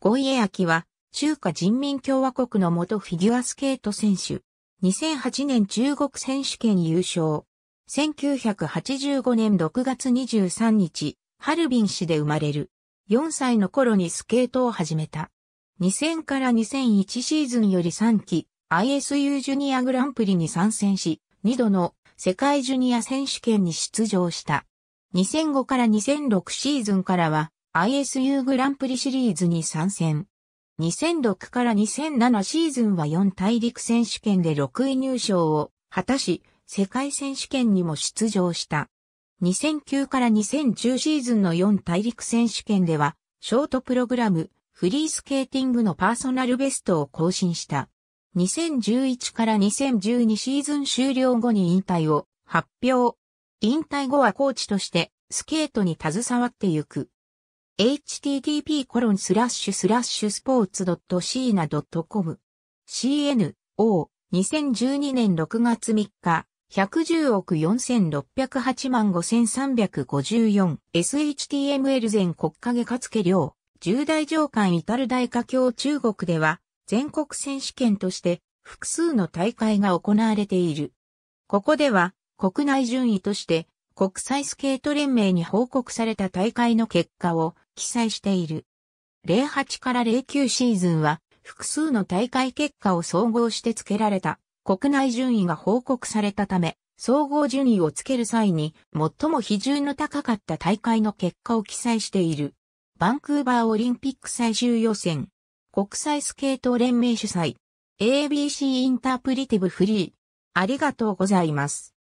ゴイエアキは、中華人民共和国の元フィギュアスケート選手。2008年中国選手権優勝。1985年6月23日、ハルビン市で生まれる。4歳の頃にスケートを始めた。2000から2001シーズンより3期、ISU ジュニアグランプリに参戦し、2度の世界ジュニア選手権に出場した。2005から2006シーズンからは、ISU グランプリシリーズに参戦。2006から2007シーズンは4大陸選手権で6位入賞を果たし、世界選手権にも出場した。2009から2010シーズンの4大陸選手権では、ショートプログラム、フリースケーティングのパーソナルベストを更新した。2011から2012シーズン終了後に引退を発表。引退後はコーチとしてスケートに携わってゆく。http コロンスラッシュスラッシュスポーツ .cna.com CNO 2012年6月3日110億4608万 5354SHTML 全国影かつけ量重大上官至る大華経中国では全国選手権として複数の大会が行われている。ここでは国内順位として国際スケート連盟に報告された大会の結果を記載している。08から09シーズンは複数の大会結果を総合して付けられた国内順位が報告されたため、総合順位をつける際に最も比重の高かった大会の結果を記載している。バンクーバーオリンピック最終予選、国際スケート連盟主催、ABC インタープリティブフリー。ありがとうございます。